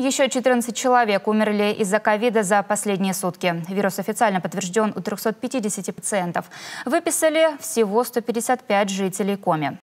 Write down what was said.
Еще 14 человек умерли из-за ковида за последние сутки. Вирус официально подтвержден у 350 пациентов. Выписали всего 155 жителей Коми.